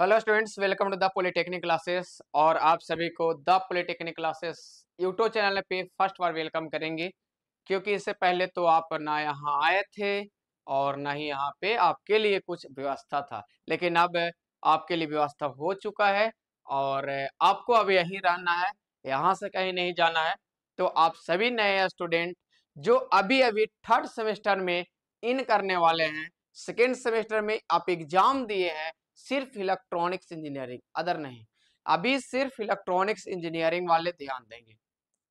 hello students welcome to the polytechnic classes और आप सभी को the polytechnic classes YouTube channel पे फर्स्ट बार वेलकम करेंगे क्योंकि इससे पहले तो आप ना यहाँ आए थे और ना ही यहाँ पे आपके लिए कुछ व्यवस्था था लेकिन अब आपके लिए व्यवस्था हो चुका है और आपको अब यहीं रहना है यहाँ से कहीं नहीं जाना है तो आप सभी नए स्टूडेंट जो अभी अभी थर्ड सेमेस्टर में इन करने वाले हैं सेकेंड सेमेस्टर में आप एग्जाम दिए हैं सिर्फ इलेक्ट्रॉनिक्स इंजीनियरिंग अदर नहीं अभी सिर्फ इलेक्ट्रॉनिक्स इंजीनियरिंग वाले ध्यान देंगे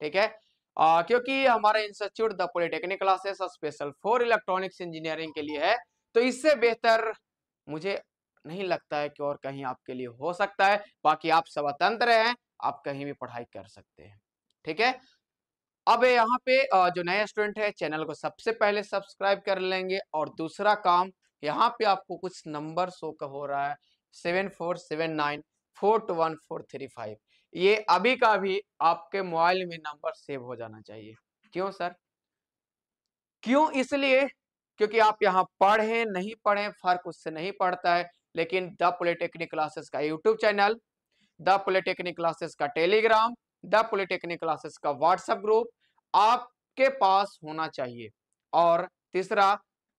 ठीक है आ, क्योंकि हमारा institute the polytechnic classes special for electronics engineering के लिए है तो इससे बेहतर मुझे नहीं लगता है कि और कहीं आपके लिए हो सकता है बाकी आप स्वतंत्र हैं आप कहीं भी पढ़ाई कर सकते हैं ठीक है अब यहाँ पे जो नए स्टूडेंट है चैनल को सबसे पहले सब्सक्राइब कर लेंगे और दूसरा काम यहाँ पे आपको कुछ नंबर शो का हो रहा है seven four seven nine four two one four three five ये अभी का भी आपके मोबाइल में नंबर सेव हो जाना चाहिए क्यों सर क्यों इसलिए क्योंकि आप यहाँ पढ़े नहीं पढ़े फर्क उससे नहीं पड़ता है लेकिन द पॉलिटेक्निक क्लासेस का YouTube channel the polytechnic classes का टेलीग्राम द पोलिटेक्निक क्लासेस का व्हाट्सएप ग्रुप आपके पास होना चाहिए और तीसरा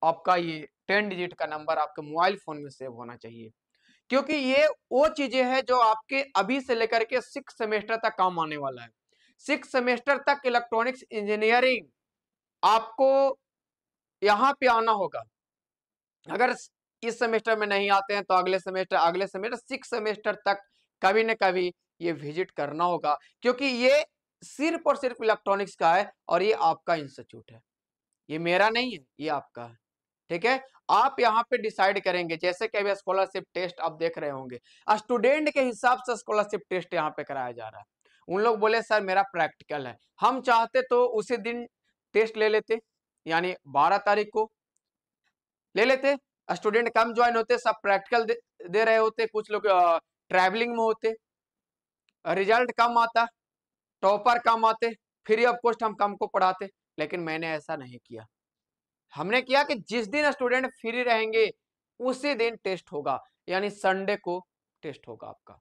आपका ये टेन डिजिट का नंबर आपके मोबाइल फोन में सेव होना चाहिए क्योंकि ये वो चीजें हैं जो आपके अभी से लेकर के सिक्स सेमेस्टर तक काम आने वाला है सिक्स सेमेस्टर तक इलेक्ट्रॉनिक्स इंजीनियरिंग आपको यहाँ पे आना होगा अगर इस सेमेस्टर में नहीं आते हैं तो अगले सेमेस्टर अगले सेमेस्टर सिक्स सेमेस्टर तक कभी न कभी ये विजिट करना होगा क्योंकि ये सिर्फ और सिर्फ इलेक्ट्रॉनिक्स का है और ये आपका इंस्टीट्यूट है ये मेरा नहीं है ये आपका है ठीक है आप यहाँ पे डिसाइड करेंगे जैसे कि अभी स्कॉलरशिप टेस्ट आप देख रहे होंगे स्टूडेंट के हिसाब से स्कॉलरशिप टेस्ट यहाँ पे कराया जा रहा है उन लोग बोले सर मेरा प्रैक्टिकल है हम चाहते तो उसी दिन टेस्ट ले लेते यानी बारह तारीख को ले लेते स्टूडेंट कम ज्वाइन होते सब प्रैक्टिकल दे, दे रहे होते कुछ लोग ट्रैवलिंग में होते रिजल्ट कम आता टॉपर कम आते फ्री ऑफ कॉस्ट हम कम को पढ़ाते लेकिन मैंने ऐसा नहीं किया हमने किया कि जिस दिन स्टूडेंट फ्री रहेंगे उसी दिन टेस्ट होगा यानी संडे को टेस्ट होगा आपका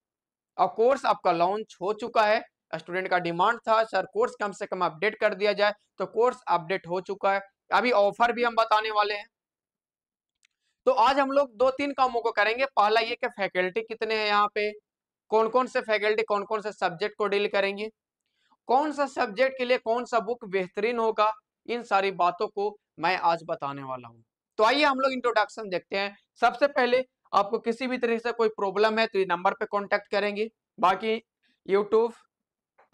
और कोर्स आपका लॉन्च हो चुका है स्टूडेंट का डिमांड था सर कोर्स कम से कम अपडेट कर दिया जाए तो कोर्स अपडेट हो चुका है अभी ऑफर भी हम बताने वाले हैं तो आज हम लोग दो तीन कामों को करेंगे पहला ये कि फैकल्टी कितने हैं यहाँ पे कौन कौन से फैकल्टी कौन कौन से सब्जेक्ट को डील करेंगे कौन सा सब्जेक्ट के लिए कौन सा बुक बेहतरीन होगा इन सारी बातों को मैं आज बताने वाला हूँ तो आइए हम लोग इंट्रोडक्शन देखते हैं सबसे पहले आपको किसी भी तरह से कोई प्रॉब्लम है तो ये नंबर पे कांटेक्ट करेंगे बाकी यूट्यूब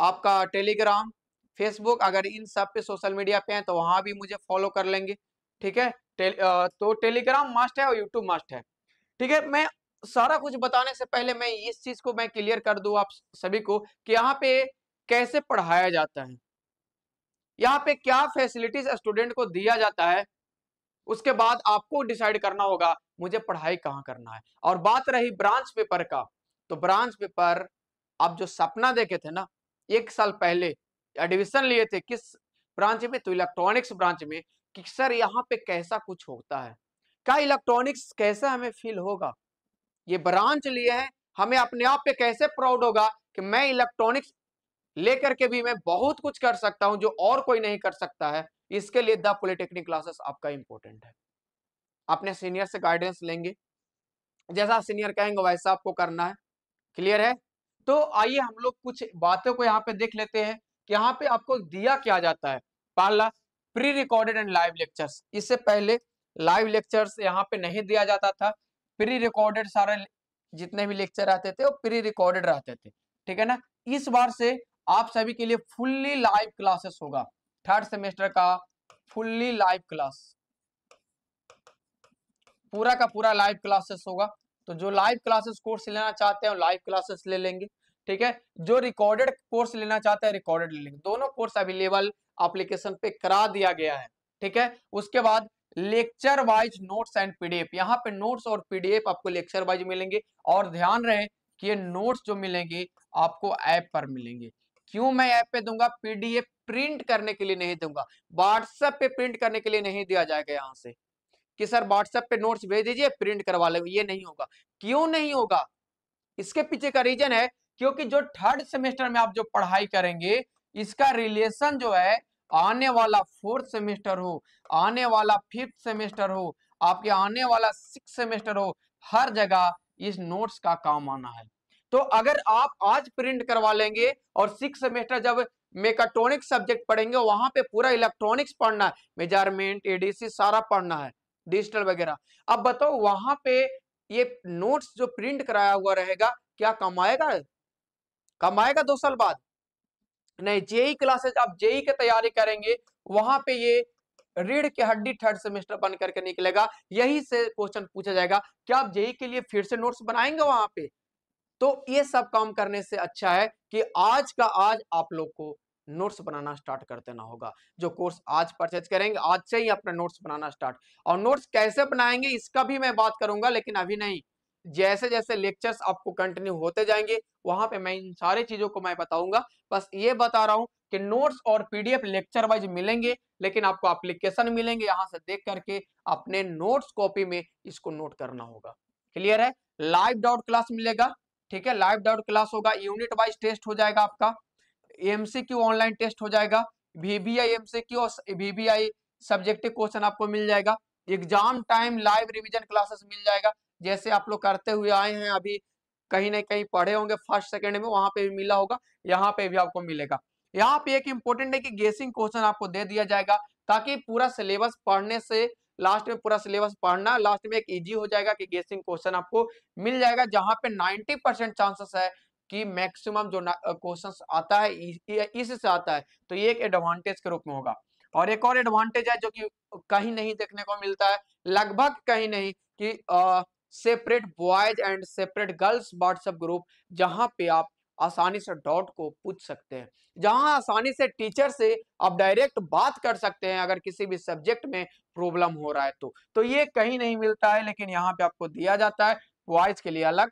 आपका टेलीग्राम फेसबुक अगर इन सब पे सोशल मीडिया पे हैं तो वहाँ भी मुझे फॉलो कर लेंगे ठीक है टेल, तो टेलीग्राम मस्ट है और यूट्यूब मस्ट है ठीक है मैं सारा कुछ बताने से पहले मैं इस चीज़ को मैं क्लियर कर दूँ आप सभी को कि यहाँ पे कैसे पढ़ाया जाता है यहाँ पे क्या फैसिलिटीज स्टूडेंट को दिया जाता है उसके बाद आपको डिसाइड करना होगा मुझे पढ़ाई कहाँ करना है और बात रही ब्रांच पेपर का तो ब्रांच पेपर आप जो सपना देखे थे ना एक साल पहले एडमिशन लिए थे किस ब्रांच में तो इलेक्ट्रॉनिक्स ब्रांच में कि सर यहाँ पे कैसा कुछ होता है क्या इलेक्ट्रॉनिक्स कैसा हमें फील होगा ये ब्रांच लिए है हमें अपने आप पे कैसे प्राउड होगा कि मैं इलेक्ट्रॉनिक्स लेकर के भी मैं बहुत कुछ कर सकता हूं जो और कोई नहीं कर सकता है इसके लिए द पॉलिटेक्निक क्लासेस आपका इंपॉर्टेंट है अपने सीनियर से गाइडेंस लेंगे जैसा सीनियर कहेंगे वैसा आपको करना है क्लियर है तो आइए हम लोग कुछ बातों को यहाँ पे देख लेते हैं कि यहाँ पे आपको दिया क्या जाता है पहला pre recorded and live lectures इससे पहले लाइव लेक्चर्स यहाँ पे नहीं दिया जाता था प्री रिकॉर्डेड सारे जितने भी लेक्चर आते थे वो प्री रिकॉर्डेड रहते थे ठीक है ना इस बार से आप सभी के लिए फुल्ली लाइव क्लासेस होगा थर्ड सेमेस्टर का फुल्ली लाइव क्लास पूरा का पूरा लाइव क्लासेस होगा तो जो लाइव क्लासेस कोर्स लेना चाहते हैं लाइव क्लासेस ले लेंगे ठीक है जो रिकॉर्डेड कोर्स लेना चाहते हैं रिकॉर्डेड ले लेंगे दोनों कोर्स अवेलेबल एप्लीकेशन पे करा दिया गया है ठीक है उसके बाद lecture wise notes and PDF यहाँ पे नोट्स और पीडीएफ आपको लेक्चर वाइज मिलेंगे और ध्यान रहे कि ये नोट्स जो मिलेंगे आपको ऐप पर मिलेंगे क्यों मैं ऐप पे दूंगा पीडीएफ प्रिंट करने के लिए नहीं दूंगा व्हाट्सएप पे प्रिंट करने के लिए नहीं दिया जाएगा यहाँ से कि सर व्हाट्सएप पे नोट्स भेज दीजिए प्रिंट करवा लेंगे ये नहीं होगा क्यों नहीं होगा इसके पीछे का रीजन है क्योंकि जो थर्ड सेमेस्टर में आप जो पढ़ाई करेंगे इसका रिलेशन जो है आने वाला फोर्थ सेमेस्टर हो आने वाला फिफ्थ सेमेस्टर हो आपके आने वाला सिक्स सेमेस्टर हो हर जगह इस नोट्स का काम आना है तो अगर आप आज प्रिंट करवा लेंगे और सिक्स सेमेस्टर जब मेकाट्रॉनिक्स सब्जेक्ट पढ़ेंगे वहां पे पूरा इलेक्ट्रॉनिक्स पढ़ना है मेजरमेंट एडीसी सारा पढ़ना है डिजिटल वगैरह अब बताओ वहां पे ये नोट्स जो प्रिंट कराया हुआ रहेगा क्या कमाएगा कमाएगा दो साल बाद नहीं जेई क्लासेज e आप जेई e की तैयारी करेंगे वहां पे ये रीढ़ की हड्डी थर्ड सेमेस्टर बन करके निकलेगा यही से क्वेश्चन पूछा जाएगा क्या आप जेई e के लिए फिर से नोट्स बनाएंगे वहां पे तो ये सब काम करने से अच्छा है कि आज का आज आप लोग को नोट्स बनाना स्टार्ट कर देना होगा जो कोर्स आज परचेज करेंगे आज से ही अपना नोट्स बनाना स्टार्ट और नोट्स कैसे बनाएंगे इसका भी मैं बात करूंगा लेकिन अभी नहीं जैसे जैसे लेक्चर्स आपको कंटिन्यू होते जाएंगे वहां पे मैं इन सारी चीजों को मैं बताऊंगा बस ये बता रहा हूँ कि नोट्स और पीडीएफ लेक्चर वाइज मिलेंगे लेकिन आपको एप्लीकेशन मिलेंगे यहाँ से देख करके अपने नोट्स कॉपी में इसको नोट करना होगा क्लियर है लाइव डाउट क्लास मिलेगा ठीक है लाइव डाउट क्लास होगा यूनिट वाइज टेस्ट हो जाएगा आपका एमसीक्यू ऑनलाइन टेस्ट हो जाएगा वीबीआई एमसीक्यू और वीबीआई सब्जेक्टिव क्वेश्चन आपको मिल जाएगा exam time live revision classes मिल जाएगा जैसे आप लोग करते हुए आए हैं अभी कहीं ना कहीं पढ़े होंगे फर्स्ट सेकेंड में वहां पर भी मिला होगा यहाँ पे भी आपको मिलेगा यहाँ पे एक इम्पोर्टेंट है कि गेसिंग क्वेश्चन आपको दे दिया जाएगा ताकि पूरा सिलेबस पढ़ने से लास्ट में पूरा सिलेबस पढ़ना लास्ट में एक इजी हो जाएगा कि गेसिंग क्वेश्चन आपको मिल जाएगा जहां पे 90 परसेंट चांसेस है कि मैक्सिमम जो क्वेश्चंस आता है इस से आता है तो ये एक एडवांटेज के रूप में होगा और एक और एडवांटेज है जो कि कहीं नहीं देखने को मिलता है लगभग कहीं नहीं कि separate boys and separate girls WhatsApp group जहां पे आप आसानी से डॉट को पूछ सकते हैं जहां आसानी से टीचर से आप डायरेक्ट बात कर सकते हैं अगर किसी भी सब्जेक्ट में प्रॉब्लम हो रहा है तो तो ये कहीं नहीं मिलता है लेकिन यहाँ पे आपको दिया जाता है बॉयज के लिए अलग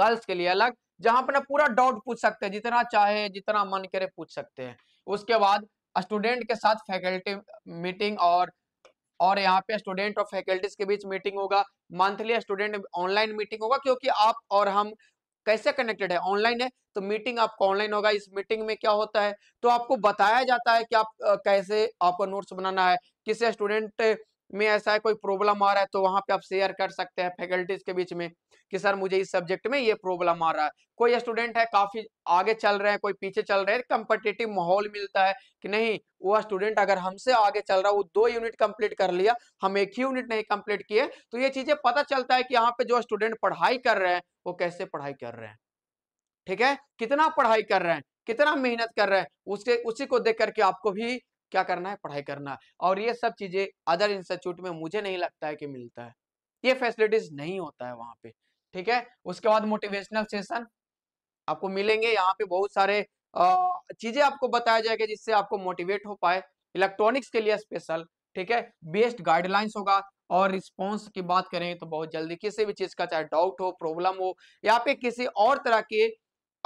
गर्ल्स के लिए अलग जहां अपना पूरा डाउट पूछ सकते हैं जितना चाहे जितना मन करे पूछ सकते हैं उसके बाद स्टूडेंट के साथ फैकल्टी मीटिंग और और यहाँ पे स्टूडेंट और फैकल्टीज के बीच मीटिंग होगा मंथली स्टूडेंट ऑनलाइन मीटिंग होगा क्योंकि आप और हम कैसे कनेक्टेड है ऑनलाइन है तो मीटिंग आपका ऑनलाइन होगा इस मीटिंग में क्या होता है तो आपको बताया जाता है कि आप कैसे आपको नोट्स बनाना है किसे स्टूडेंट में ऐसा है कोई प्रॉब्लम आ रहा है तो वहां पे आप शेयर कर सकते हैं फैकल्टीज के बीच में कि सर मुझे इस सब्जेक्ट में ये प्रॉब्लम आ रहा है कोई स्टूडेंट है काफी आगे चल रहे हैं कोई पीछे चल रहे हैं कंपटेटिव माहौल मिलता है कि नहीं वो स्टूडेंट अगर हमसे आगे चल रहा है वो दो यूनिट कंप्लीट कर लिया हम एक ही यूनिट नहीं कंप्लीट किए तो ये चीजें पता चलता है कि यहाँ पे जो स्टूडेंट पढ़ाई कर रहे हैं वो कैसे पढ़ाई कर रहे हैं ठीक है कितना पढ़ाई कर रहे हैं कितना मेहनत कर रहे हैं उसके उसी को देख करके आपको भी क्या करना है पढ़ाई करना है और ये सब चीजें अदर इंस्टीट्यूट में मुझे नहीं लगता है कि मिलता है ये फैसिलिटीज नहीं होता है वहां पे ठीक है उसके बाद मोटिवेशनल सेशन आपको मिलेंगे यहाँ पे बहुत सारे चीजें आपको बताया जाएगा जिससे आपको मोटिवेट हो पाए इलेक्ट्रॉनिक्स के लिए स्पेशल ठीक है बेस्ट गाइडलाइंस होगा और रिस्पॉन्स की बात करें तो बहुत जल्दी किसी भी चीज का चाहे डाउट हो प्रॉब्लम हो या पे किसी और तरह के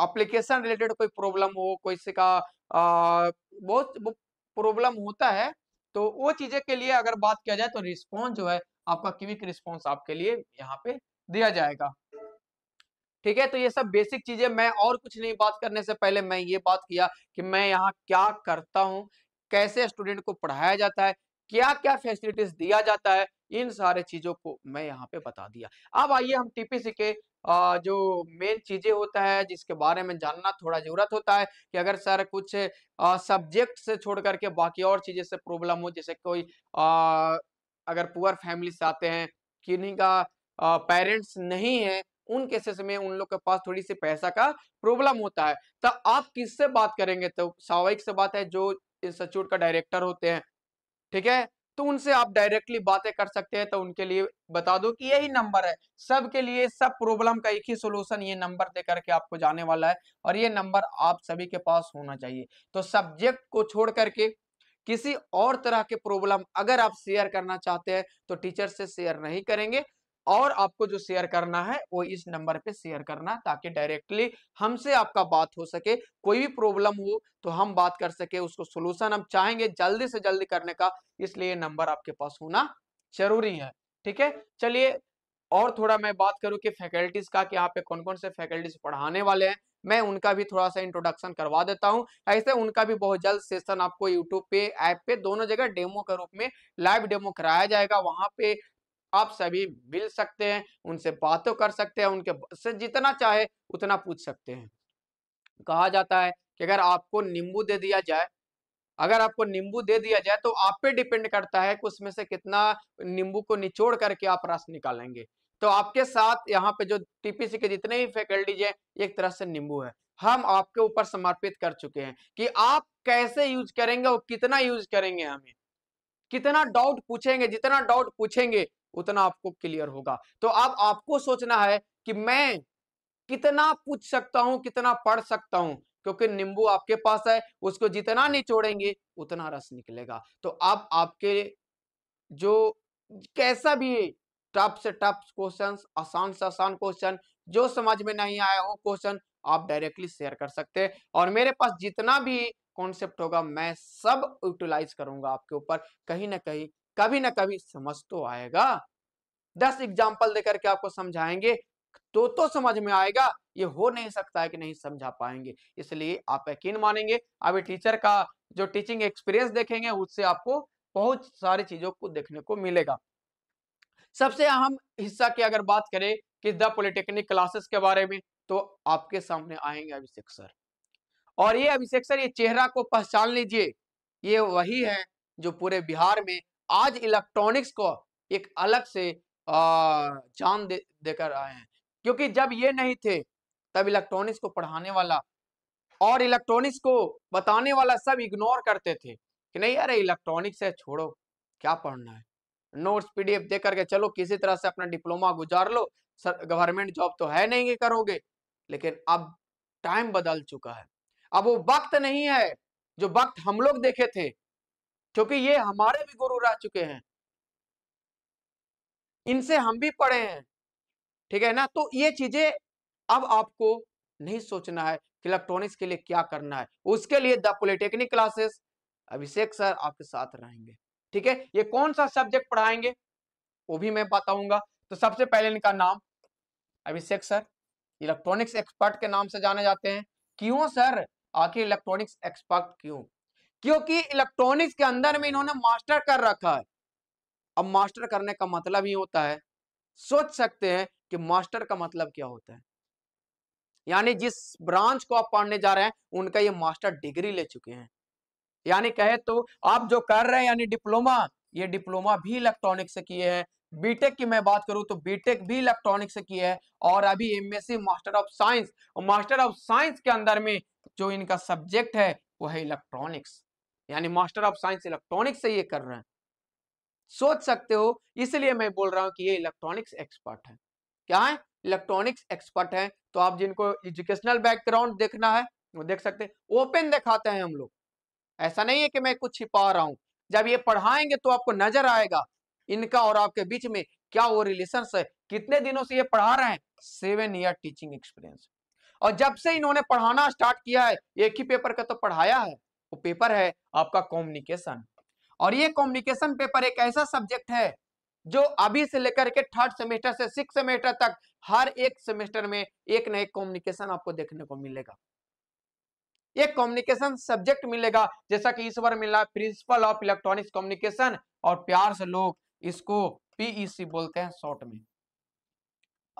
अप्लीकेशन रिलेटेड कोई प्रॉब्लम हो कोई का आ, बहुत प्रॉब्लम होता है तो वो चीजें के लिए अगर बात किया जाए तो रिस्पॉन्स जो है आपका क्विक रिस्पॉन्स आपके लिए यहाँ पे दिया जाएगा ठीक है तो ये सब बेसिक चीजें मैं और कुछ नहीं बात करने से पहले मैं ये बात किया कि मैं यहाँ क्या करता हूँ कैसे स्टूडेंट को पढ़ाया जाता है क्या क्या फैसिलिटीज दिया जाता है इन सारे चीजों को मैं यहाँ पे बता दिया अब आइए हम टीपीसी के जो मेन चीजें होता है जिसके बारे में जानना थोड़ा जरूरत होता है कि अगर सर कुछ सब्जेक्ट से छोड़ करके बाकी और चीजें से प्रॉब्लम हो जैसे कोई आ, अगर पुअर फैमिली से आते हैं किन्हीं का पेरेंट्स नहीं है उन केसेस में उन लोग के पास थोड़ी सी पैसा का प्रॉब्लम होता है तो आप किससे बात करेंगे तो स्वाभाविक से बात है जो इंस्टीट्यूट का डायरेक्टर होते हैं ठीक है तो उनसे आप डायरेक्टली बातें कर सकते हैं तो उनके लिए बता दो कि यही नंबर है सबके लिए सब प्रॉब्लम का एक ही सोल्यूशन ये नंबर दे करके आपको जाने वाला है और ये नंबर आप सभी के पास होना चाहिए तो सब्जेक्ट को छोड़ करके किसी और तरह के प्रॉब्लम अगर आप शेयर करना चाहते हैं तो टीचर से शेयर नहीं करेंगे और आपको जो शेयर करना है वो इस नंबर पे शेयर करना ताकि डायरेक्टली हमसे आपका बात हो सके कोई भी प्रॉब्लम हो तो हम बात कर सके उसको सोल्यूशन हम चाहेंगे जल्दी से जल्दी करने का इसलिए नंबर आपके पास होना जरूरी है ठीक है चलिए और थोड़ा मैं बात करूं कि फैकल्टीज का कि यहाँ पे कौन कौन से फैकल्टीज पढ़ाने वाले हैं मैं उनका भी थोड़ा सा इंट्रोडक्शन करवा देता हूं ऐसे उनका भी बहुत जल्द सेशन आपको यूट्यूब पे ऐप पे दोनों जगह डेमो के रूप में लाइव डेमो कराया जाएगा वहां पे आप सभी मिल सकते हैं उनसे बातों कर सकते हैं उनके से जितना चाहे उतना पूछ सकते हैं कहा जाता है कि अगर आपको नींबू दे दिया जाए अगर आपको नींबू दे दिया जाए तो आप पे डिपेंड करता है कि उसमें से कितना नींबू को निचोड़ करके आप रस निकालेंगे तो आपके साथ यहाँ पे जो टीपीसी के जितने भी फैकल्टीज हैं एक तरह से नींबू है हम आपके ऊपर समर्पित कर चुके हैं कि आप कैसे यूज करेंगे और कितना यूज करेंगे हमें कितना डाउट पूछेंगे जितना डाउट पूछेंगे उतना आपको क्लियर होगा तो अब आपको सोचना है कि मैं कितना पूछ सकता हूं कितना पढ़ सकता हूं क्योंकि नींबू आपके पास है उसको जितना निचोड़ेंगे उतना रस निकलेगा तो अब आपके जो कैसा भी टफ से टफ क्वेश्चन आसान से आसान क्वेश्चन जो समझ में नहीं आया वो क्वेश्चन आप डायरेक्टली शेयर कर सकते हैं और मेरे पास जितना भी कॉन्सेप्ट होगा मैं सब यूटिलाइज करूंगा आपके ऊपर कहीं ना कहीं कभी ना कभी समझ तो आएगा दस एग्जाम्पल देकर के आपको समझाएंगे तो तो समझ में आएगा ये हो नहीं सकता है कि नहीं समझा पाएंगे इसलिए आप यकीन मानेंगे अभी टीचर का जो टीचिंग एक्सपीरियंस देखेंगे उससे आपको बहुत सारी चीजों को देखने को मिलेगा सबसे अहम हिस्सा की अगर बात करें कि द पॉलिटेक्निक क्लासेस के बारे में तो आपके सामने आएंगे अभिषेक सर और ये अभिषेक सर ये चेहरा को पहचान लीजिए ये वही है जो पूरे बिहार में आज इलेक्ट्रॉनिक्स को एक अलग से जान दे देकर आए हैं क्योंकि जब ये नहीं थे तब इलेक्ट्रॉनिक्स को पढ़ाने वाला और इलेक्ट्रॉनिक्स को बताने वाला सब इग्नोर करते थे कि नहीं यार इलेक्ट्रॉनिक्स है छोड़ो क्या पढ़ना है नोट्स पीडीएफ दे करके चलो किसी तरह से अपना डिप्लोमा गुजार लो सर गवर्नमेंट जॉब तो है नहीं करोगे लेकिन अब टाइम बदल चुका है अब वो वक्त नहीं है जो वक्त हम लोग देखे थे क्योंकि ये हमारे भी गुरु रह चुके हैं इनसे हम भी पढ़े हैं ठीक है ना तो ये चीजें अब आपको नहीं सोचना है कि इलेक्ट्रॉनिक्स के लिए क्या करना है उसके लिए the polytechnic classes Abhishek sir आपके साथ रहेंगे ठीक है ये कौन सा सब्जेक्ट पढ़ाएंगे वो भी मैं बताऊंगा तो सबसे पहले इनका नाम अभिषेक सर इलेक्ट्रॉनिक्स एक्सपर्ट के नाम से जाने जाते हैं क्यों सर आखिर इलेक्ट्रॉनिक्स एक्सपर्ट क्यों क्योंकि इलेक्ट्रॉनिक्स के अंदर में इन्होंने मास्टर कर रखा है अब मास्टर करने का मतलब ही होता है सोच सकते हैं कि मास्टर का मतलब क्या होता है यानी जिस ब्रांच को आप पढ़ने जा रहे हैं उनका ये मास्टर डिग्री ले चुके हैं यानी कहे तो आप जो कर रहे हैं यानी डिप्लोमा ये डिप्लोमा भी इलेक्ट्रॉनिक से किए हैं बीटेक की मैं बात करूं तो बीटेक भी इलेक्ट्रॉनिक से किए है और अभी एमएससी मास्टर ऑफ साइंस और मास्टर ऑफ साइंस के अंदर में जो इनका सब्जेक्ट है वो है इलेक्ट्रॉनिक्स यानी मास्टर ऑफ साइंस इलेक्ट्रॉनिक्स से ये कर रहे हैं सोच सकते हो इसलिए मैं बोल रहा हूँ कि ये इलेक्ट्रॉनिक्स एक्सपर्ट है क्या है इलेक्ट्रॉनिक्स एक्सपर्ट है तो आप जिनको एजुकेशनल बैकग्राउंड देखना है वो देख सकते हैं ओपन दिखाते हैं हम लोग ऐसा नहीं है कि मैं कुछ छिपा रहा हूँ जब ये पढ़ाएंगे तो आपको नजर आएगा इनका और आपके बीच में क्या वो रिलेशन है कितने दिनों से ये पढ़ा रहे हैं सेवन ईयर टीचिंग एक्सपीरियंस और जब से इन्होंने पढ़ाना स्टार्ट किया है एक ही पेपर का तो पढ़ाया है वो पेपर है आपका कॉम्युनिकेशन और ये कॉम्युनिकेशन पेपर एक ऐसा सब्जेक्ट है जो अभी से लेकर के थर्ड सेमेस्टर से सिक्स सेमेस्टर तक हर एक सेमेस्टर में एक न एक कॉम्युनिकेशन आपको देखने को मिलेगा एक कॉम्युनिकेशन सब्जेक्ट मिलेगा जैसा कि इस बार मिला प्रिंसिपल ऑफ इलेक्ट्रॉनिक्स कम्युनिकेशन और प्यार से लोग इसको पीईसी बोलते हैं शॉर्ट में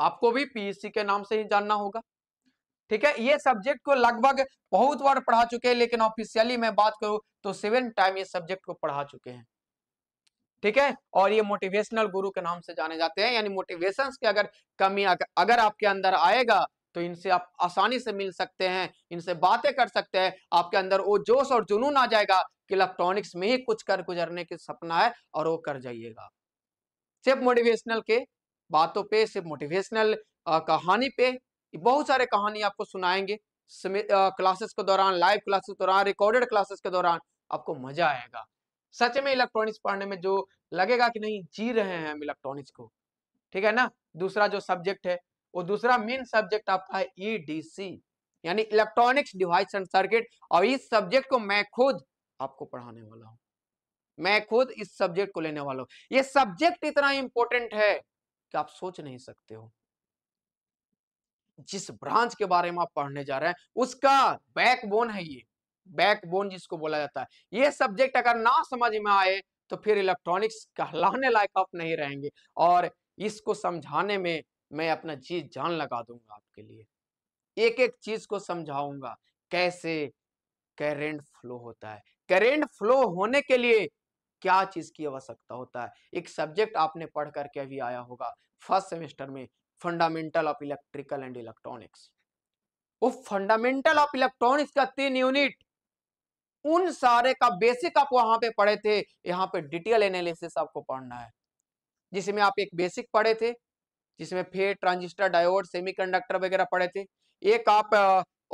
आपको भी पीईसी के नाम से ही जानना होगा ठीक है ये सब्जेक्ट को लगभग बहुत बार पढ़ा चुके हैं लेकिन ऑफिशियली मैं बात करूं तो सेवन टाइम ये सब्जेक्ट को पढ़ा चुके हैं ठीक है और ये मोटिवेशनल गुरु के नाम से जाने जाते हैं यानी मोटिवेशन की अगर कमी अगर आपके अंदर आएगा तो इनसे आप आसानी से मिल सकते हैं इनसे बातें कर सकते हैं आपके अंदर वो जोश और जुनून आ जाएगा कि इलेक्ट्रॉनिक्स में ही कुछ कर गुजरने के सपना है और वो कर जाइएगा सिर्फ मोटिवेशनल के बातों पे सिर्फ मोटिवेशनल कहानी पे बहुत सारे कहानी आपको सुनाएंगे क्लासेस के दौरान लाइव क्लासेस के दौरान रिकॉर्डेड क्लासेस के दौरान आपको मजा आएगा सच में इलेक्ट्रॉनिक्स पढ़ने में जो लगेगा कि नहीं जी रहे हैं हम इलेक्ट्रॉनिक्स को ठीक है ना दूसरा जो सब्जेक्ट है वो दूसरा मेन सब्जेक्ट आपका है ईडीसी e यानी इलेक्ट्रॉनिक्स डिवाइस एंड सर्किट और इस सब्जेक्ट को मैं खुद आपको पढ़ाने वाला हूँ मैं खुद इस सब्जेक्ट को लेने वाला हूँ ये सब्जेक्ट इतना इंपॉर्टेंट है कि आप सोच नहीं सकते हो जिस ब्रांच के बारे में आप पढ़ने जा रहे हैं उसका बैकबोन है ये बैकबोन जिसको बोला जाता है ये सब्जेक्ट अगर ना समझ में आए तो फिर इलेक्ट्रॉनिक्स कहलाने लायक आप नहीं रहेंगे और इसको समझाने में मैं अपना जी जान लगा दूंगा आपके लिए एक एक चीज को समझाऊंगा कैसे करेंट फ्लो होता है करेंट फ्लो होने के लिए क्या चीज की आवश्यकता होता है एक सब्जेक्ट आपने पढ़ करके अभी आया होगा फर्स्ट सेमेस्टर में fundamental of electrical and electronics वो फंडामेंटल ऑफ इलेक्ट्रॉनिक्स का तीन यूनिट उन सारे का बेसिक आप वहां पे पढ़े थे यहाँ पे डिटेल एनालिसिस आपको पढ़ना है जिसमें आप एक बेसिक पढ़े थे जिसमें फेट ट्रांजिस्टर डायोड सेमीकंडक्टर वगैरह पढ़े थे एक आप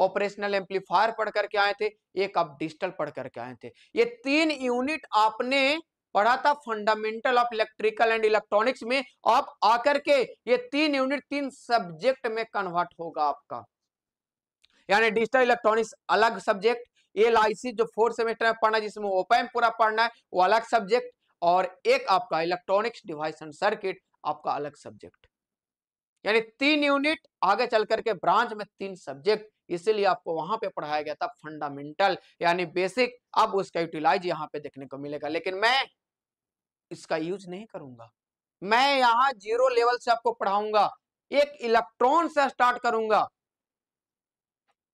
ऑपरेशनल एम्पलीफायर पढ़ करके आए थे एक आप डिजिटल पढ़ करके आए थे ये तीन यूनिट आपने पढ़ा था fundamental of electrical and electronics में आप आकर के ये तीन यूनिट तीन सब्जेक्ट में कन्वर्ट होगा आपका यानी डिजिटल इलेक्ट्रॉनिक्स अलग सब्जेक्ट एल जो फोर्थ सेमेस्टर में पढ़ना है जिसमें ओपैम पूरा पढ़ना है वो अलग सब्जेक्ट और एक आपका इलेक्ट्रॉनिक्स डिवाइस एंड सर्किट आपका अलग सब्जेक्ट यानी तीन यूनिट आगे चल करके ब्रांच में तीन सब्जेक्ट इसीलिए आपको वहां पे पढ़ाया गया था फंडामेंटल यानी बेसिक अब उसका यूटिलाइज यहाँ पे देखने को मिलेगा लेकिन मैं इसका यूज नहीं करूंगा मैं यहाँ जीरो लेवल से आपको पढ़ाऊंगा एक इलेक्ट्रॉन से स्टार्ट करूंगा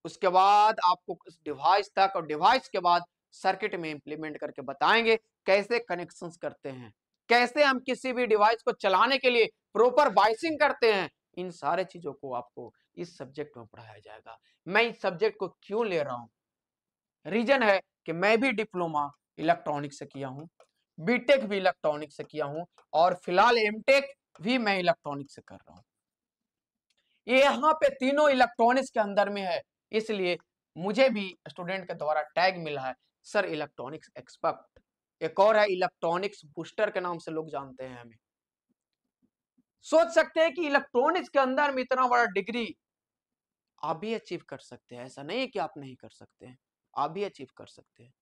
उसके बाद आपको डिवाइस तक और डिवाइस के बाद सर्किट में इंप्लीमेंट करके बताएंगे कैसे कनेक्शन करते हैं कैसे हम किसी भी डिवाइस को चलाने के लिए प्रॉपर बाइसिंग करते हैं इन सारे चीजों को आपको इस सब्जेक्ट में पढ़ाया जाएगा मैं इस सब्जेक्ट को क्यों ले रहा हूं रीजन है कि मैं भी डिप्लोमा इलेक्ट्रॉनिक से किया हूं बीटेक भी इलेक्ट्रॉनिक से किया हूं और फिलहाल एमटेक भी मैं इलेक्ट्रॉनिक से कर रहा हूं यहां पे तीनों इलेक्ट्रॉनिक्स के अंदर में है इसलिए मुझे भी स्टूडेंट के द्वारा टैग मिला है सर इलेक्ट्रॉनिक्स एक्सपर्ट एक और है इलेक्ट्रॉनिक्स बूस्टर के नाम से लोग जानते हैं हमें सोच सकते हैं कि इलेक्ट्रॉनिक्स के अंदर में इतना बड़ा डिग्री आप भी अचीव कर सकते हैं ऐसा नहीं है कि आप नहीं कर सकते हैं आप भी अचीव कर सकते हैं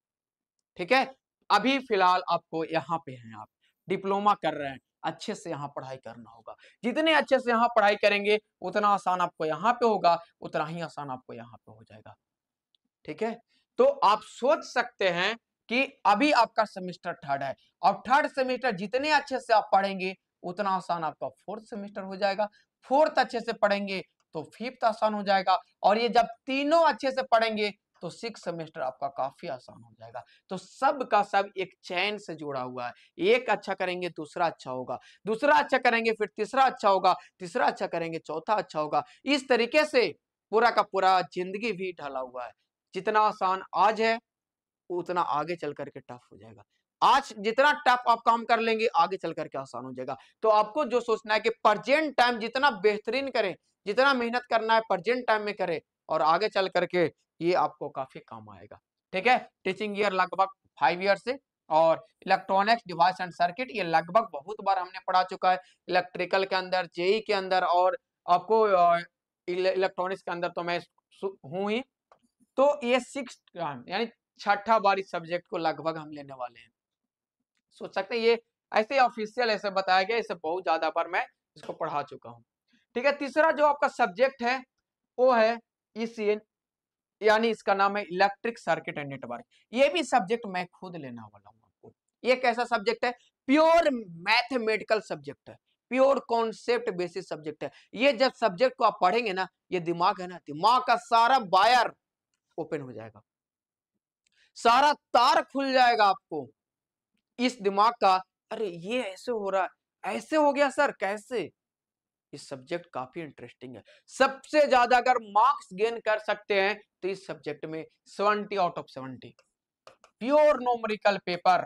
ठीक है अभी फिलहाल आपको यहाँ पे हैं आप डिप्लोमा कर रहे हैं अच्छे से यहाँ पढ़ाई करना होगा जितने अच्छे से यहाँ पढ़ाई करेंगे उतना आसान आपको यहाँ पे होगा उतना ही आसान आपको यहाँ पे हो जाएगा ठीक है तो आप सोच सकते हैं कि अभी आपका सेमेस्टर थर्ड है और थर्ड सेमेस्टर जितने अच्छे से आप पढ़ेंगे उतना आसान आपका फोर्थ सेमेस्टर हो जाएगा फोर्थ अच्छे से पढ़ेंगे तो फिफ्थ आसान हो जाएगा और ये जब तीनों अच्छे से पढ़ेंगे तो सिक्स सेमेस्टर आपका काफी आसान हो जाएगा तो सब का सब एक चैन से जुड़ा हुआ है एक अच्छा करेंगे दूसरा अच्छा होगा दूसरा अच्छा करेंगे फिर तीसरा अच्छा होगा तीसरा अच्छा करेंगे चौथा अच्छा होगा इस तरीके से पूरा का पूरा जिंदगी भी ढला हुआ है जितना आसान आज है उतना आगे चल करके टफ हो जाएगा आज जितना टफ आप काम कर लेंगे आगे चल करके आसान हो जाएगा तो आपको जो सोचना है कि प्रजेंट टाइम जितना बेहतरीन करें जितना मेहनत करना है प्रजेंट टाइम में करें और आगे चल करके ये आपको काफी काम आएगा ठीक है टीचिंग ईयर लगभग फाइव ईयर से और इलेक्ट्रॉनिक्स डिवाइस एंड सर्किट ये लगभग बहुत बार हमने पढ़ा चुका है इलेक्ट्रिकल के अंदर जेई e के अंदर और आपको इलेक्ट्रॉनिक्स के अंदर तो मैं हूँ ही तो ये सिक्स यानी छठा बार इस सब्जेक्ट को लगभग हम लेने वाले हैं सोच सकते हैं ये ऐसे ऑफिशियल ऐसे बताया गया इसे बहुत ज्यादा बार मैं इसको पढ़ा चुका हूँ ठीक है तीसरा जो आपका सब्जेक्ट है वो है ई सी एन यानी इसका नाम है इलेक्ट्रिक सर्किट एंड नेटवर्क ये भी सब्जेक्ट मैं खुद लेना वाला हूँ आपको ये कैसा सब्जेक्ट है प्योर मैथमेटिकल सब्जेक्ट है प्योर कॉन्सेप्ट बेसिस सब्जेक्ट है ये जब सब्जेक्ट को आप पढ़ेंगे ना ये दिमाग है ना दिमाग का सारा वायर ओपन हो जाएगा सारा तार खुल जाएगा आपको इस दिमाग का अरे ये ऐसे हो रहा है ऐसे हो गया सर कैसे इस सब्जेक्ट काफी इंटरेस्टिंग है सबसे ज्यादा अगर मार्क्स गेन कर सकते हैं तो इस सब्जेक्ट में seventy out of seventy pure numerical paper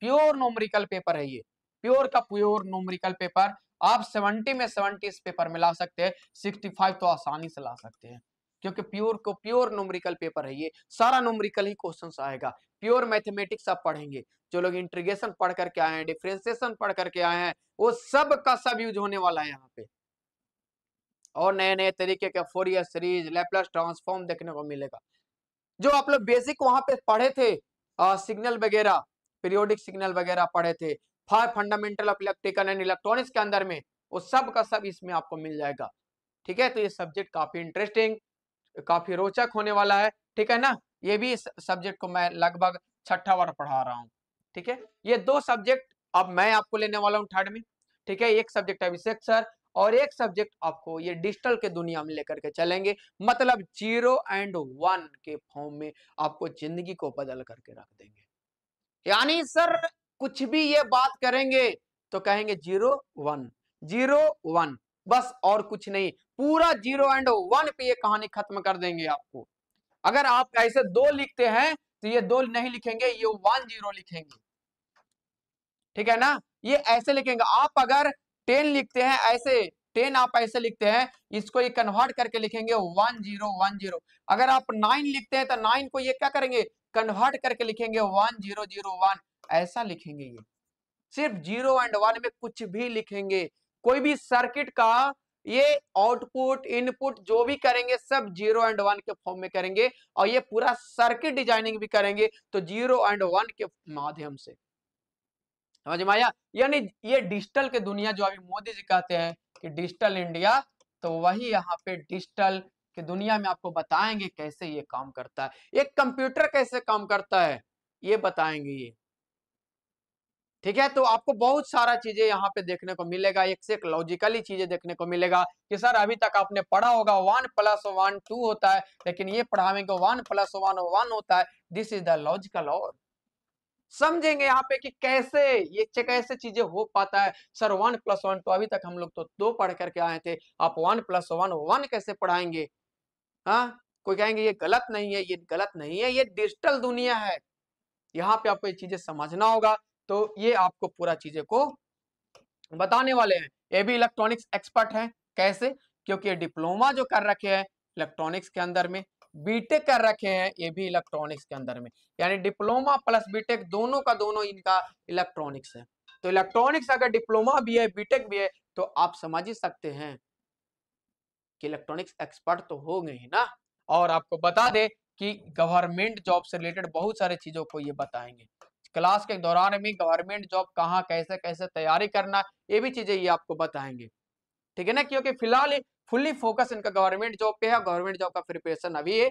pure numerical paper है ये प्योर का प्योर नोमरिकल पेपर आप सेवनटी में सेवेंटी इस पेपर में ला सकते हैं सिक्सटी फाइव तो आसानी से ला सकते हैं क्योंकि प्योर को प्योर नोमरिकल पेपर है ये सारा नोमरिकल ही क्वेश्चन आएगा प्योर मैथमेटिक्स आप पढ़ेंगे जो लोग इंट्रीगेशन पढ़ करके आए हैं डिफ्रेंसिएशन पढ़ करके आए हैं वो सब का सब यूज होने वाला है यहाँ पे और नए नए तरीके के फोरियर सीरीज लेप्लस ट्रांसफॉर्म देखने को मिलेगा जो आप लोग बेसिक वहां पे पढ़े थे सिग्नल वगैरह पीरियोडिक सिग्नल वगैरह पढ़े थे five fundamental of electrical and electronics के अंदर में वो सब का सब इसमें आपको मिल जाएगा ठीक है तो ये सब्जेक्ट काफी इंटरेस्टिंग काफी रोचक होने वाला है ठीक है ना ये भी सब्जेक्ट को मैं लगभग छठा बार पढ़ा रहा हूँ ठीक है ये दो सब्जेक्ट अब मैं आपको लेने वाला हूँ थर्ड में ठीक है एक सब्जेक्ट अभिषेक सर और एक सब्जेक्ट आपको ये डिजिटल के दुनिया में लेकर के चलेंगे मतलब जीरो एंड वन के फॉर्म में आपको जिंदगी को बदल करके रख देंगे यानी सर कुछ भी ये बात करेंगे तो कहेंगे जीरो वन जीरो वन बस और कुछ नहीं पूरा जीरो एंड वन पे ये कहानी खत्म कर देंगे आपको अगर आप ऐसे दो लिखते हैं तो ये दो नहीं लिखेंगे ये वन जीरो लिखेंगे ठीक है ना ये ऐसे लिखेंगे आप अगर टेन लिखते हैं ऐसे टेन आप ऐसे लिखते हैं इसको ये कन्वर्ट करके लिखेंगे वन जीरो वन जीरो अगर आप नाइन लिखते हैं तो नाइन को ये क्या करेंगे कन्वर्ट करके लिखेंगे वन जीरो जीरो वन ऐसा लिखेंगे ये सिर्फ जीरो एंड वन में कुछ भी लिखेंगे कोई भी सर्किट का ये आउटपुट इनपुट जो भी करेंगे सब जीरो एंड वन के फॉर्म में करेंगे और ये पूरा सर्किट डिजाइनिंग भी करेंगे तो जीरो एंड वन के माध्यम से समझ में आया यानी ये डिजिटल के दुनिया जो अभी मोदी जी कहते हैं कि डिजिटल इंडिया तो वही यहाँ पे डिजिटल के दुनिया में आपको बताएंगे कैसे ये काम करता है एक कंप्यूटर कैसे काम करता है ये बताएंगे ये ठीक है तो आपको बहुत सारा चीजें यहाँ पे देखने को मिलेगा एक से एक लॉजिकली चीजें देखने को मिलेगा कि सर अभी तक आपने पढ़ा होगा वन प्लस वन टू होता है लेकिन ये पढ़ावेंगे वन प्लस वन वन होता है दिस इज द लॉजिकल और समझेंगे यहाँ पे कि कैसे ये कैसे चीजें हो पाता है सर वन प्लस वन तो अभी तक हम लोग तो दो पढ़ करके आए थे आप वन प्लस वन वन कैसे पढ़ाएंगे हाँ कोई कहेंगे ये गलत नहीं है ये गलत नहीं है ये डिजिटल दुनिया है यहाँ पे आपको ये चीजें समझना होगा तो ये आपको पूरा चीजें को बताने वाले हैं ये भी इलेक्ट्रॉनिक्स एक्सपर्ट हैं कैसे क्योंकि डिप्लोमा जो कर रखे हैं इलेक्ट्रॉनिक्स के अंदर में बीटेक कर रखे हैं ये भी इलेक्ट्रॉनिक्स के अंदर में यानी डिप्लोमा प्लस बीटेक दोनों का दोनों इनका इलेक्ट्रॉनिक्स है तो इलेक्ट्रॉनिक्स अगर डिप्लोमा भी है बीटेक भी है तो आप समझ ही सकते हैं कि इलेक्ट्रॉनिक्स एक्सपर्ट तो हो गए ना और आपको बता दे कि गवर्नमेंट जॉब से रिलेटेड बहुत सारी चीजों को ये बताएंगे क्लास के दौरान भी गवर्नमेंट जॉब कहाँ कैसे कैसे तैयारी करना ये भी चीजें ये आपको बताएंगे ठीक है ना क्योंकि फिलहाल फुल्ली फोकस इनका गवर्नमेंट जॉब पे है गवर्नमेंट जॉब का प्रिपरेशन अभी है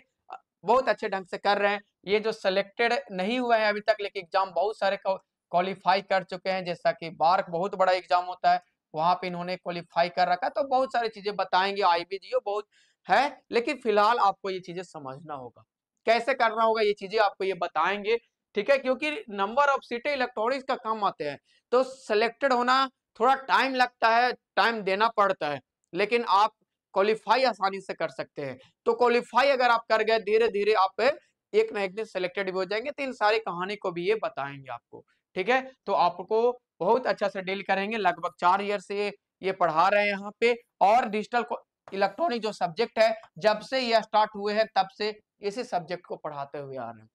बहुत अच्छे ढंग से कर रहे हैं ये जो सिलेक्टेड नहीं हुआ है अभी तक लेकिन एग्जाम बहुत सारे क्वालिफाई कर चुके हैं जैसा कि बार्क बहुत बड़ा एग्जाम होता है वहां पे इन्होंने क्वालिफाई कर रखा तो बहुत सारी चीजें बताएंगे आईबीजीओ बहुत है लेकिन फिलहाल आपको ये चीजें समझना होगा कैसे करना होगा ये चीजें आपको ये बताएंगे ठीक है क्योंकि नंबर ऑफ सीटें इलेक्ट्रॉनिक्स का काम आते हैं तो सिलेक्टेड होना थोड़ा टाइम लगता है टाइम देना पड़ता है लेकिन आप क्वालिफाई आसानी से कर सकते हैं तो क्वालिफाई अगर आप कर गए धीरे धीरे आप एक ना एक दिन सिलेक्टेड भी हो जाएंगे तो इन सारी कहानी को भी ये बताएंगे आपको ठीक है तो आपको बहुत अच्छा से डील करेंगे लगभग चार ईयर से ये पढ़ा रहे हैं यहाँ पे और डिजिटल इलेक्ट्रॉनिक जो सब्जेक्ट है जब से यह स्टार्ट हुए हैं तब से इसी सब्जेक्ट को पढ़ाते हुए आ रहे हैं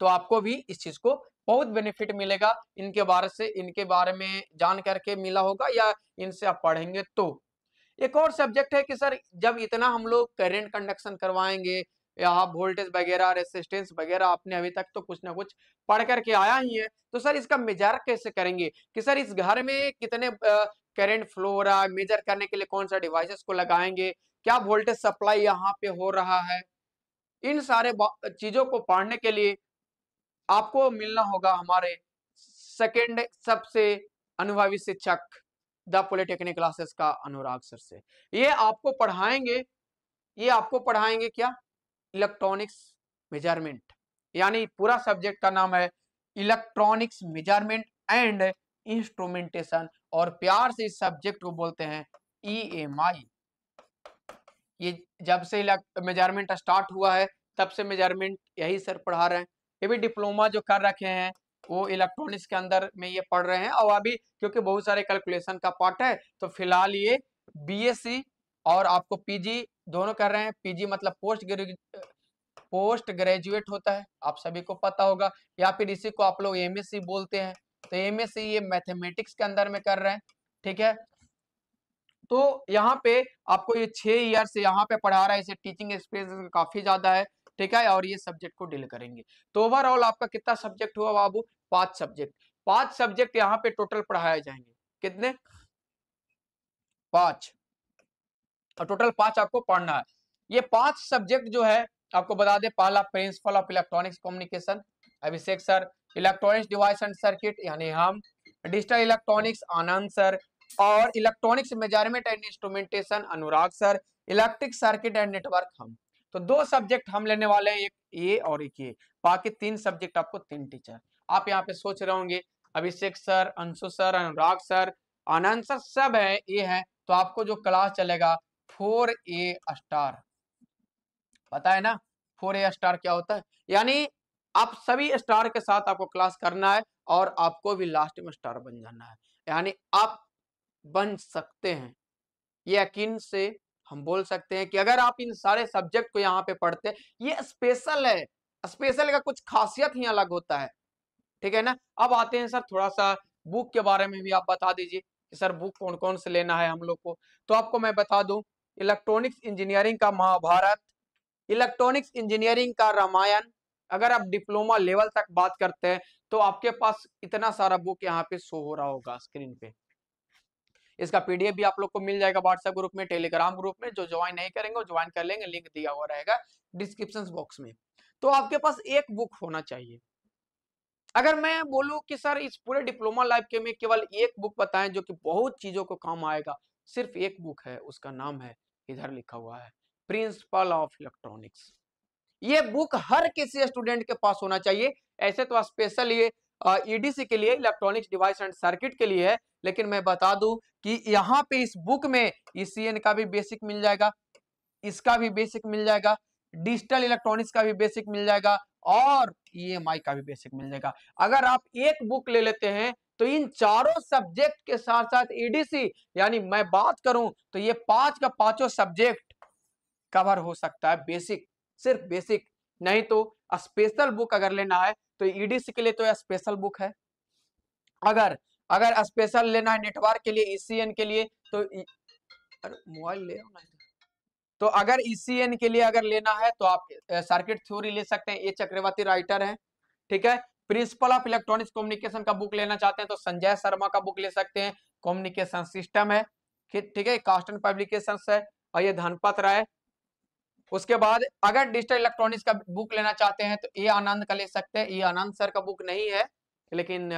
तो आपको भी इस चीज को बहुत बेनिफिट मिलेगा इनके बारे से इनके बारे में जान करके मिला होगा या इनसे आप पढ़ेंगे तो एक और सब्जेक्ट है कि सर जब इतना हम लोग करेंट कंडक्शन करवाएंगे या आप वोल्टेज वगैरह रेसिस्टेंस वगैरह आपने अभी तक तो कुछ ना कुछ पढ़ करके आया ही है तो सर इसका मेजर कैसे करेंगे कि सर इस घर में कितने करेंट फ्लो हो रहा है मेजर करने के लिए कौन सा डिवाइसेस को लगाएंगे क्या वोल्टेज सप्लाई यहाँ पे हो रहा है इन सारे चीजों को पढ़ने के लिए आपको मिलना होगा हमारे सेकेंड सबसे अनुभवी शिक्षक द पॉलिटेक्निक क्लासेस का अनुराग सर से ये आपको पढ़ाएंगे ये आपको पढ़ाएंगे क्या इलेक्ट्रॉनिक्स मेजरमेंट यानी पूरा सब्जेक्ट का नाम है इलेक्ट्रॉनिक्स मेजरमेंट एंड इंस्ट्रूमेंटेशन और प्यार से इस सब्जेक्ट को बोलते हैं ई e ये जब से मेजरमेंट स्टार्ट हुआ है तब से मेजरमेंट यही सर पढ़ा रहे हैं ये भी डिप्लोमा जो कर रखे हैं वो इलेक्ट्रॉनिक्स के अंदर में ये पढ़ रहे हैं और अभी क्योंकि बहुत सारे कैलकुलेशन का पार्ट है तो फिलहाल ये बीएससी और आपको पीजी दोनों कर रहे हैं पीजी मतलब पोस्ट पोस्ट ग्रेजुएट होता है आप सभी को पता होगा या फिर इसी को आप लोग एमएससी बोलते हैं तो एमएससी ये मैथमेटिक्स के अंदर में कर रहे हैं ठीक है तो यहाँ पे आपको ये छह ईयर से यहाँ पे पढ़ा रहा है इसे टीचिंग एक्सपीरियंस काफी ज्यादा है ठीक है और ये सब्जेक्ट को डील करेंगे तो ओवरऑल आपका कितना सब्जेक्ट हुआ बाबू पांच सब्जेक्ट पांच सब्जेक्ट यहाँ पे टोटल पढ़ाए जाएंगे कितने पांच और टोटल पांच आपको पढ़ना है ये पांच सब्जेक्ट जो है आपको बता दे पहला principle of electronics communication Abhishek sir electronics device and circuit यानी हम डिजिटल इलेक्ट्रॉनिक्स आनंद सर और electronics measurement and instrumentation Anurag sir electric circuit and network हम तो दो सब्जेक्ट हम लेने वाले हैं एक ये और एक ये बाकी तीन सब्जेक्ट आपको तीन टीचर आप यहाँ पे सोच रहे होंगे Abhishek sir Anshu sir Anurag sir Anand sir सब है ये है तो आपको जो क्लास चलेगा फोर ए स्टार पता है ना फोर ए स्टार क्या होता है यानी आप सभी स्टार के साथ आपको क्लास करना है और आपको भी लास्ट में स्टार बन जाना है यानी आप बन सकते हैं ये यकीन से हम बोल सकते हैं कि अगर आप इन सारे सब्जेक्ट को यहाँ पे पढ़ते हैं ये स्पेशल है स्पेशल का कुछ खासियत ही अलग होता है ठीक है ना अब आते हैं सर थोड़ा सा बुक के बारे में भी आप बता दीजिए कि सर बुक कौन कौन से लेना है हम लोग को तो आपको मैं बता दूं इलेक्ट्रॉनिक्स इंजीनियरिंग का महाभारत इलेक्ट्रॉनिक्स इंजीनियरिंग का रामायण अगर आप डिप्लोमा लेवल तक बात करते हैं तो आपके पास इतना सारा बुक यहाँ पे शो हो रहा होगा स्क्रीन पे इसका पीडीएफ भी आप लोग को मिल जाएगा व्हाट्सएप ग्रुप में टेलीग्राम ग्रुप में जो ज्वाइन नहीं करेंगे वो ज्वाइन कर लेंगे लिंक दिया हुआ रहेगा डिस्क्रिप्शन बॉक्स में तो आपके पास एक बुक होना चाहिए अगर मैं बोलूं कि सर इस पूरे डिप्लोमा लाइफ के में केवल एक बुक बताएं जो कि बहुत चीजों को काम आएगा सिर्फ एक बुक है उसका नाम है इधर लिखा हुआ है प्रिंसिपल ऑफ इलेक्ट्रॉनिक्स ये बुक हर किसी स्टूडेंट के पास होना चाहिए ऐसे तो स्पेशल ये ईडीसी e के लिए इलेक्ट्रॉनिक्स डिवाइस एंड सर्किट के लिए है लेकिन मैं बता दूं कि यहाँ पे इस बुक में ईसीएन का भी बेसिक मिल जाएगा इसका भी बेसिक मिल जाएगा डिजिटल इलेक्ट्रॉनिक्स का भी बेसिक मिल जाएगा और ई e का भी बेसिक मिल जाएगा अगर आप एक बुक ले लेते हैं तो इन चारों सब्जेक्ट के साथ साथ ईडीसी यानी मैं बात करूं तो ये पांच का पांचों सब्जेक्ट कवर हो सकता है बेसिक सिर्फ बेसिक नहीं तो स्पेशल बुक अगर लेना है तो ईडीसी e के लिए तो स्पेशल बुक है अगर अगर स्पेशल लेना है नेटवर्क के लिए ईसीएन e के लिए तो मोबाइल e- ले तो अगर ईसीएन e के लिए अगर लेना है तो आप सर्किट थ्योरी ले सकते हैं ये चक्रवर्ती राइटर है ठीक है प्रिंसिपल ऑफ इलेक्ट्रॉनिक्स कम्युनिकेशन का बुक लेना चाहते हैं तो संजय शर्मा का बुक ले सकते हैं कम्युनिकेशन सिस्टम है ठीक है कास्टन पब्लिकेशन है और ये धनपत राय उसके बाद अगर डिजिटल इलेक्ट्रॉनिक्स का बुक लेना चाहते हैं तो ये आनंद का ले सकते हैं ये आनंद सर का बुक नहीं है लेकिन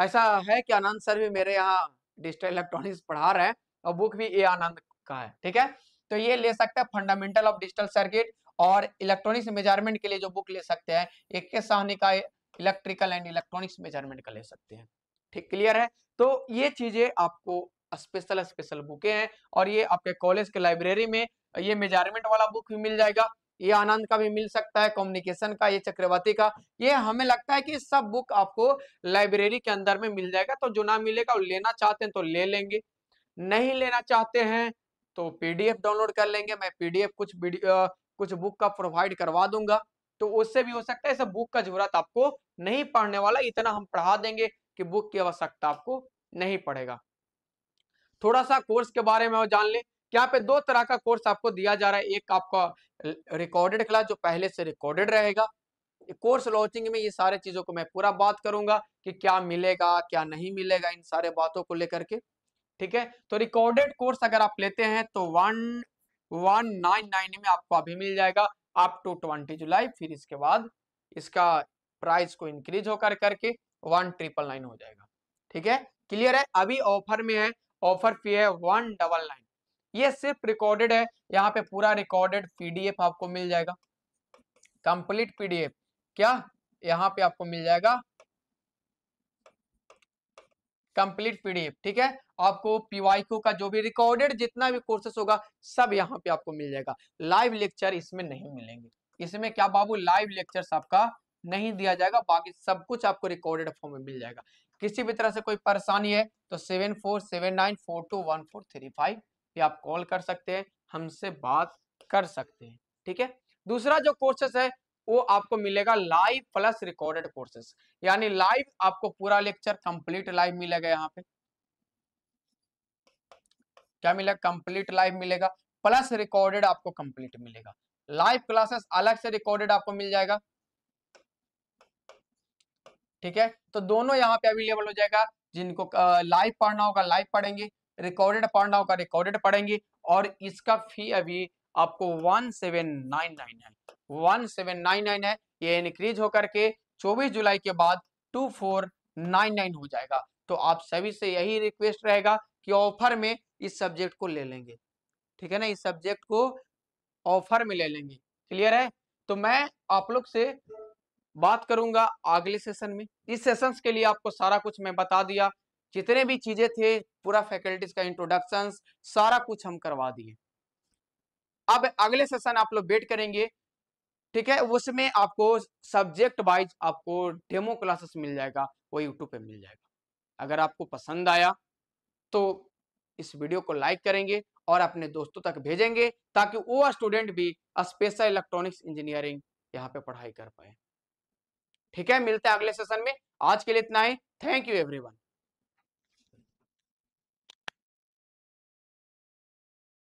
ऐसा है कि आनंद सर भी मेरे यहाँ डिजिटल इलेक्ट्रॉनिक्स पढ़ा रहे हैं और बुक भी ए आनंद का है ठीक है तो ये ले सकते हैं फंडामेंटल ऑफ डिजिटल सर्किट और इलेक्ट्रॉनिक्स मेजरमेंट के लिए जो बुक ले सकते हैं एक के सहनी का इलेक्ट्रिकल एंड इलेक्ट्रॉनिक्स मेजरमेंट का ले सकते हैं ठीक क्लियर है तो ये चीजें आपको स्पेशल स्पेशल बुकें हैं और ये आपके कॉलेज के लाइब्रेरी में ये मेजरमेंट वाला बुक भी मिल जाएगा ये आनंद का भी मिल सकता है कम्युनिकेशन का ये चक्रवर्ती का ये हमें लगता है कि सब बुक आपको लाइब्रेरी के अंदर में मिल जाएगा तो जो ना मिलेगा और लेना चाहते हैं तो ले लेंगे नहीं लेना चाहते हैं तो पीडीएफ डाउनलोड कर लेंगे मैं पीडीएफ कुछ कुछ बुक का प्रोवाइड करवा दूंगा तो उससे भी हो सकता है सब बुक का जरूरत आपको नहीं पढ़ने वाला इतना हम पढ़ा देंगे कि बुक की आवश्यकता आपको नहीं पड़ेगा थोड़ा सा कोर्स के बारे में जान ले यहाँ पे दो तरह का कोर्स आपको दिया जा रहा है एक आपका रिकॉर्डेड क्लास जो पहले से रिकॉर्डेड रहेगा कोर्स लॉन्चिंग में ये सारे चीज़ों को मैं पूरा बात करूंगा कि क्या मिलेगा क्या नहीं मिलेगा इन सारे बातों को लेकर के ठीक है तो रिकॉर्डेड कोर्स अगर आप लेते हैं तो वन वन नाइन नाइन में आपको अभी मिल जाएगा अप टू ट्वेंटी जुलाई फिर इसके बाद इसका प्राइस को इंक्रीज होकर करके वन ट्रिपल नाइन हो जाएगा ठीक है क्लियर है अभी ऑफर में है ऑफर फी है वन डबल नाइन ये सिर्फ रिकॉर्डेड है यहाँ पे पूरा रिकॉर्डेड पीडीएफ आपको मिल जाएगा कंप्लीट पीडीएफ क्या यहाँ पे आपको मिल जाएगा कंप्लीट पीडीएफ ठीक है आपको पीवाईक्यू का जो भी रिकॉर्डेड जितना भी कोर्सेस होगा सब यहाँ पे आपको मिल जाएगा लाइव लेक्चर इसमें नहीं मिलेंगे इसमें क्या बाबू लाइव लेक्चर आपका नहीं दिया जाएगा बाकी सब कुछ आपको रिकॉर्डेड फॉर्म में मिल जाएगा किसी भी तरह से कोई परेशानी है तो seven four seven nine four two one four three five या आप कॉल कर सकते हैं हमसे बात कर सकते हैं ठीक है दूसरा जो कोर्सेस है वो आपको मिलेगा लाइव प्लस रिकॉर्डेड कोर्सेस यानी लाइव आपको पूरा लेक्चर कंप्लीट लाइव मिलेगा यहाँ पे क्या मिलेगा कंप्लीट लाइव मिलेगा प्लस रिकॉर्डेड आपको कंप्लीट मिलेगा लाइव क्लासेस अलग से रिकॉर्डेड आपको मिल जाएगा ठीक है तो दोनों यहाँ पे अवेलेबल हो जाएगा जिनको लाइव पढ़ना होगा लाइव पढ़ेंगे रिकॉर्डेड अपान डाउन का रिकॉर्डेड पढ़ेंगे और इसका फी अभी आपको वन सेवन नाइन नाइन है वन सेवन नाइन नाइन है ये इंक्रीज होकर के चौबीस जुलाई के बाद टू फोर नाइन नाइन हो जाएगा तो आप सभी से यही रिक्वेस्ट रहेगा कि ऑफर में इस सब्जेक्ट को ले लेंगे ठीक है ना इस सब्जेक्ट को ऑफर में ले लेंगे क्लियर है तो मैं आप लोग से बात करूंगा अगले सेशन में इस सेशन के लिए आपको सारा कुछ मैं बता दिया जितने भी चीजें थे पूरा फैकल्टीज का इंट्रोडक्शन सारा कुछ हम करवा दिए अब अगले सेशन आप लोग वेट करेंगे ठीक है उसमें आपको सब्जेक्ट वाइज आपको डेमो क्लासेस मिल जाएगा वो यूट्यूब पे मिल जाएगा अगर आपको पसंद आया तो इस वीडियो को लाइक करेंगे और अपने दोस्तों तक भेजेंगे ताकि वो स्टूडेंट भी स्पेशल इलेक्ट्रॉनिक्स इंजीनियरिंग यहाँ पे पढ़ाई कर पाए ठीक है मिलते हैं अगले सेशन में आज के लिए इतना ही थैंक यू एवरीवन